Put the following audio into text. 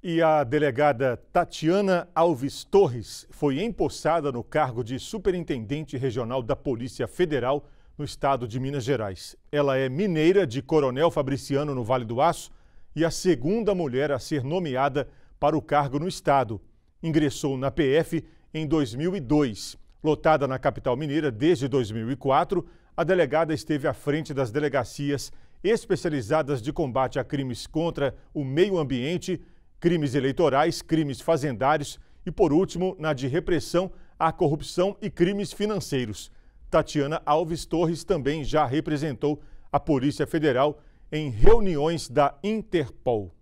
E a delegada Tatiana Alves Torres foi empossada no cargo de Superintendente Regional da Polícia Federal no estado de Minas Gerais. Ela é mineira de Coronel Fabriciano no Vale do Aço e a segunda mulher a ser nomeada para o cargo no estado. Ingressou na PF em 2002. Lotada na capital mineira desde 2004, a delegada esteve à frente das delegacias especializadas de combate a crimes contra o meio ambiente crimes eleitorais, crimes fazendários e, por último, na de repressão à corrupção e crimes financeiros. Tatiana Alves Torres também já representou a Polícia Federal em reuniões da Interpol.